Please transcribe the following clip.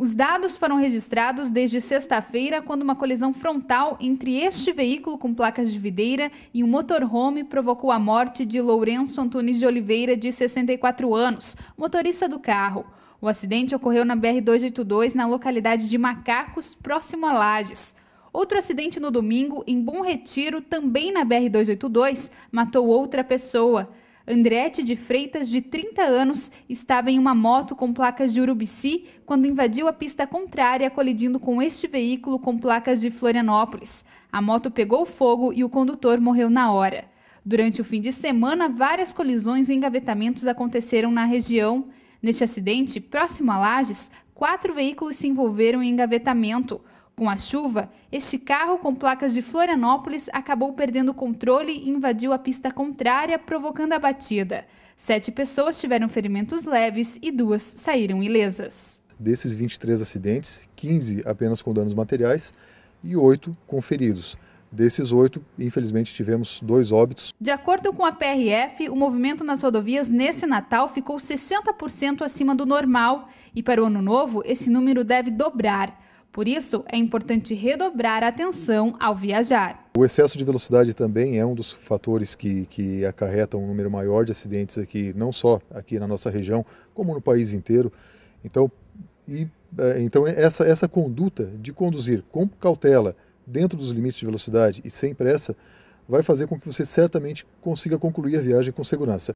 Os dados foram registrados desde sexta-feira, quando uma colisão frontal entre este veículo com placas de videira e um motorhome provocou a morte de Lourenço Antunes de Oliveira, de 64 anos, motorista do carro. O acidente ocorreu na BR-282, na localidade de Macacos, próximo a Lages. Outro acidente no domingo, em Bom Retiro, também na BR-282, matou outra pessoa. Andretti de Freitas, de 30 anos, estava em uma moto com placas de Urubici quando invadiu a pista contrária, colidindo com este veículo com placas de Florianópolis. A moto pegou fogo e o condutor morreu na hora. Durante o fim de semana, várias colisões e engavetamentos aconteceram na região. Neste acidente, próximo a Lages, quatro veículos se envolveram em engavetamento. Com a chuva, este carro com placas de Florianópolis acabou perdendo o controle e invadiu a pista contrária, provocando a batida. Sete pessoas tiveram ferimentos leves e duas saíram ilesas. Desses 23 acidentes, 15 apenas com danos materiais e 8 com feridos. Desses oito, infelizmente, tivemos dois óbitos. De acordo com a PRF, o movimento nas rodovias nesse Natal ficou 60% acima do normal e para o ano novo esse número deve dobrar. Por isso, é importante redobrar a atenção ao viajar. O excesso de velocidade também é um dos fatores que, que acarreta um número maior de acidentes aqui, não só aqui na nossa região, como no país inteiro. Então, e, é, então é, essa, essa conduta de conduzir com cautela, dentro dos limites de velocidade e sem pressa, vai fazer com que você certamente consiga concluir a viagem com segurança.